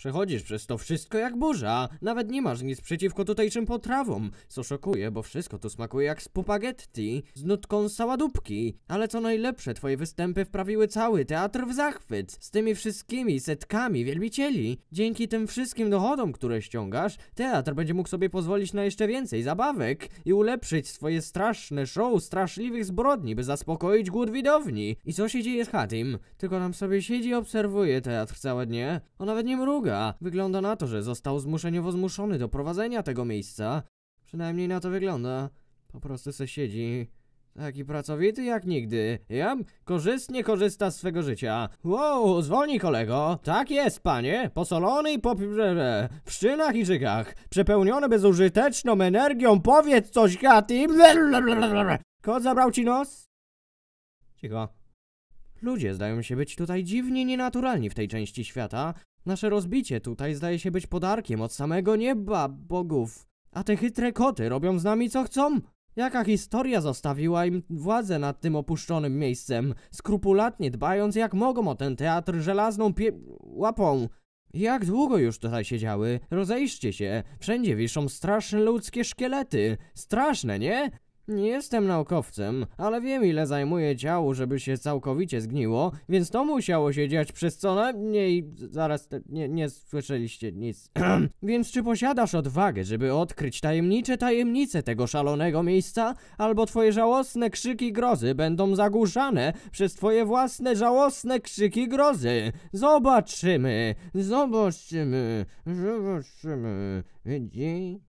Przechodzisz przez to wszystko jak burza. Nawet nie masz nic przeciwko tutejszym potrawom. Co szokuje, bo wszystko tu smakuje jak z spaghetti z nutką saładupki. Ale co najlepsze, twoje występy wprawiły cały teatr w zachwyt. Z tymi wszystkimi setkami wielbicieli. Dzięki tym wszystkim dochodom, które ściągasz, teatr będzie mógł sobie pozwolić na jeszcze więcej zabawek i ulepszyć swoje straszne show straszliwych zbrodni, by zaspokoić głód widowni. I co się dzieje z Hatim? Tylko nam sobie siedzi i obserwuje teatr całe dnie. On nawet nie mruga. Wygląda na to, że został zmuszeniowo zmuszony do prowadzenia tego miejsca. Przynajmniej na to wygląda. Po prostu se siedzi. Taki pracowity jak nigdy. Jam korzystnie korzysta z swego życia. Wow, zwolnij kolego. Tak jest, panie. Posolony i po... W szynach i żygach. Przepełniony bezużyteczną energią. Powiedz coś, Katy. Kot zabrał ci nos? Cicho. Ludzie zdają się być tutaj dziwnie nienaturalni w tej części świata, Nasze rozbicie tutaj zdaje się być podarkiem od samego nieba bogów. A te chytre koty robią z nami co chcą. Jaka historia zostawiła im władzę nad tym opuszczonym miejscem, skrupulatnie dbając jak mogą o ten teatr żelazną pie... łapą. Jak długo już tutaj siedziały? Rozejrzcie się. Wszędzie wiszą straszne ludzkie szkielety. Straszne, nie? Nie jestem naukowcem, ale wiem ile zajmuje ciało, żeby się całkowicie zgniło, więc to musiało się dziać przez co najmniej... Zaraz, te... nie, nie słyszeliście nic. więc czy posiadasz odwagę, żeby odkryć tajemnicze tajemnice tego szalonego miejsca? Albo twoje żałosne krzyki grozy będą zagłuszane przez twoje własne żałosne krzyki grozy? Zobaczymy, zobaczymy, zobaczymy. Widzi?